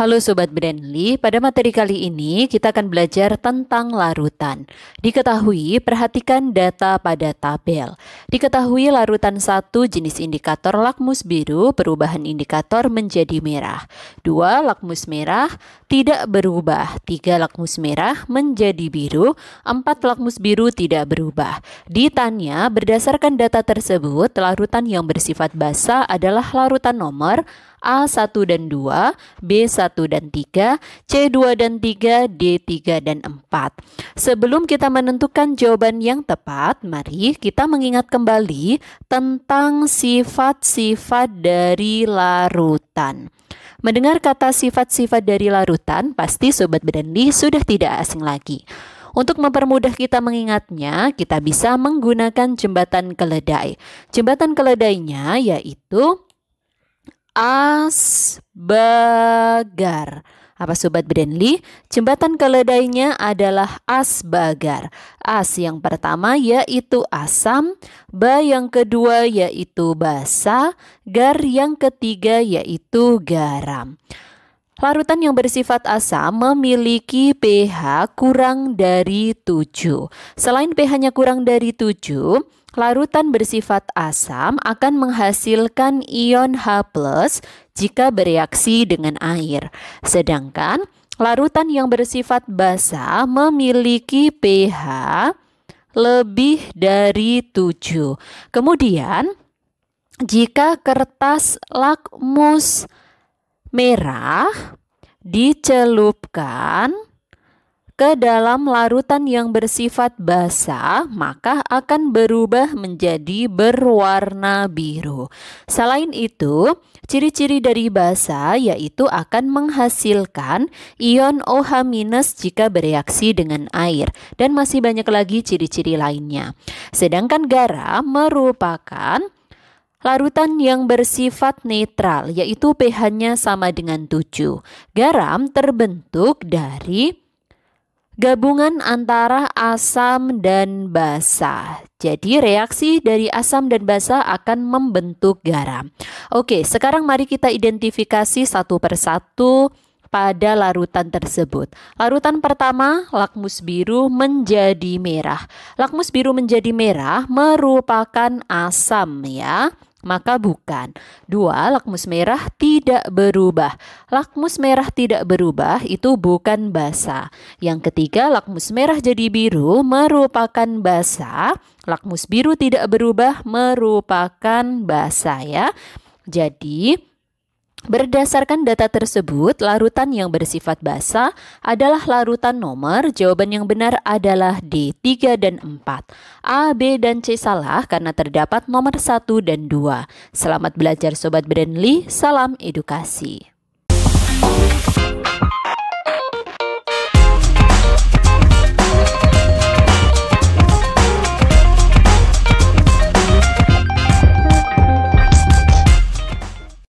Halo Sobat Brandly, pada materi kali ini kita akan belajar tentang larutan. Diketahui, perhatikan data pada tabel. Diketahui larutan satu jenis indikator lakmus biru, perubahan indikator menjadi merah. Dua lakmus merah tidak berubah. Tiga lakmus merah menjadi biru. Empat lakmus biru tidak berubah. Ditanya, berdasarkan data tersebut, larutan yang bersifat basah adalah larutan nomor A1 dan 2, B1 1 dan 3, C2 dan 3, D3 dan 4. Sebelum kita menentukan jawaban yang tepat, mari kita mengingat kembali tentang sifat-sifat dari larutan. Mendengar kata sifat-sifat dari larutan, pasti Sobat Berandi sudah tidak asing lagi. Untuk mempermudah kita mengingatnya, kita bisa menggunakan jembatan keledai. Jembatan keledainya yaitu as Bagar. Apa Sobat Brandly? Jembatan keledainya adalah as bagar. As yang pertama yaitu asam, ba yang kedua yaitu basa, gar yang ketiga yaitu garam. Larutan yang bersifat asam memiliki pH kurang dari 7. Selain pH-nya kurang dari 7, larutan bersifat asam akan menghasilkan ion H+ jika bereaksi dengan air. Sedangkan larutan yang bersifat basa memiliki pH lebih dari 7. Kemudian, jika kertas lakmus merah dicelupkan ke dalam larutan yang bersifat basah, maka akan berubah menjadi berwarna biru. Selain itu, ciri-ciri dari basah yaitu akan menghasilkan ion OH- jika bereaksi dengan air dan masih banyak lagi ciri-ciri lainnya. Sedangkan garam merupakan Larutan yang bersifat netral yaitu pH-nya sama dengan 7. Garam terbentuk dari gabungan antara asam dan basa. Jadi reaksi dari asam dan basa akan membentuk garam. Oke, sekarang mari kita identifikasi satu persatu pada larutan tersebut. Larutan pertama, lakmus biru menjadi merah. Lakmus biru menjadi merah merupakan asam ya maka bukan. Dua, lakmus merah tidak berubah. Lakmus merah tidak berubah itu bukan basa. Yang ketiga, lakmus merah jadi biru merupakan basa. Lakmus biru tidak berubah merupakan basa ya. Jadi, Berdasarkan data tersebut, larutan yang bersifat basa adalah larutan nomor. Jawaban yang benar adalah D, 3 dan 4. A, B, dan C salah karena terdapat nomor 1 dan 2. Selamat belajar Sobat Brandly, salam edukasi.